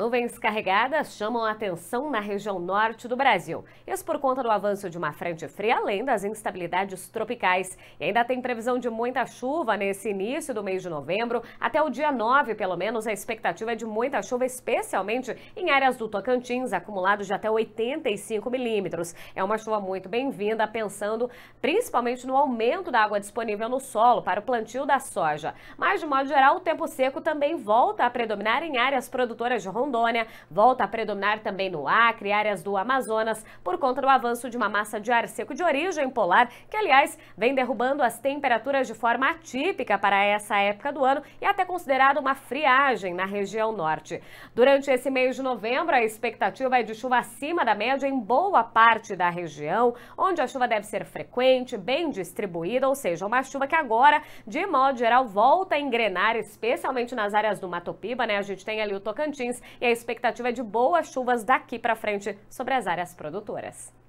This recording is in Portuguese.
Nuvens carregadas chamam a atenção na região norte do Brasil. Isso por conta do avanço de uma frente fria, além das instabilidades tropicais. E ainda tem previsão de muita chuva nesse início do mês de novembro. Até o dia 9, pelo menos, a expectativa é de muita chuva, especialmente em áreas do Tocantins, acumulados de até 85 milímetros. É uma chuva muito bem-vinda, pensando principalmente no aumento da água disponível no solo para o plantio da soja. Mas, de modo geral, o tempo seco também volta a predominar em áreas produtoras de Rondônia Rondônia, volta a predominar também no Acre e áreas do Amazonas por conta do avanço de uma massa de ar seco de origem polar, que aliás vem derrubando as temperaturas de forma atípica para essa época do ano e até considerado uma friagem na região norte. Durante esse mês de novembro, a expectativa é de chuva acima da média em boa parte da região, onde a chuva deve ser frequente, bem distribuída, ou seja, uma chuva que agora, de modo geral, volta a engrenar, especialmente nas áreas do Mato né? A gente tem ali o Tocantins e a expectativa é de boas chuvas daqui para frente sobre as áreas produtoras.